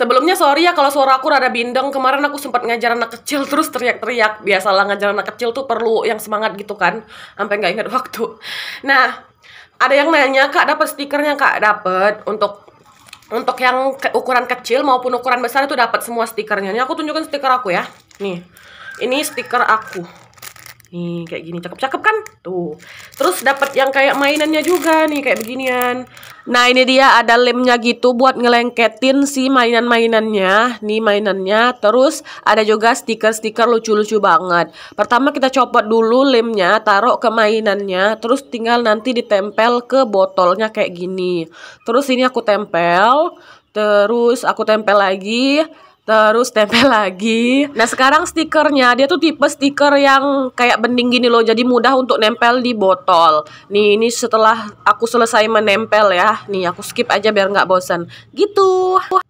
Sebelumnya sorry ya kalau suara aku rada bindeng. Kemarin aku sempat ngajar anak kecil terus teriak-teriak. Biasalah ngajar anak kecil tuh perlu yang semangat gitu kan. Sampai nggak ingat waktu. Nah, ada yang nanya, Kak dapat stikernya Kak? Dapat untuk untuk yang ke ukuran kecil maupun ukuran besar itu dapat semua stikernya. Ini aku tunjukkan stiker aku ya. Nih. Ini stiker aku. Nih, kayak gini cakep-cakep kan? Tuh. Terus dapat yang kayak mainannya juga nih kayak beginian. Nah, ini dia ada lemnya gitu buat ngelengketin si mainan-mainannya. Nih mainannya. Terus ada juga stiker-stiker lucu-lucu banget. Pertama kita copot dulu lemnya, taruh ke mainannya, terus tinggal nanti ditempel ke botolnya kayak gini. Terus ini aku tempel, terus aku tempel lagi terus tempel lagi. Nah sekarang stikernya dia tuh tipe stiker yang kayak bening gini loh, jadi mudah untuk nempel di botol. Nih ini setelah aku selesai menempel ya, nih aku skip aja biar nggak bosan. Gitu.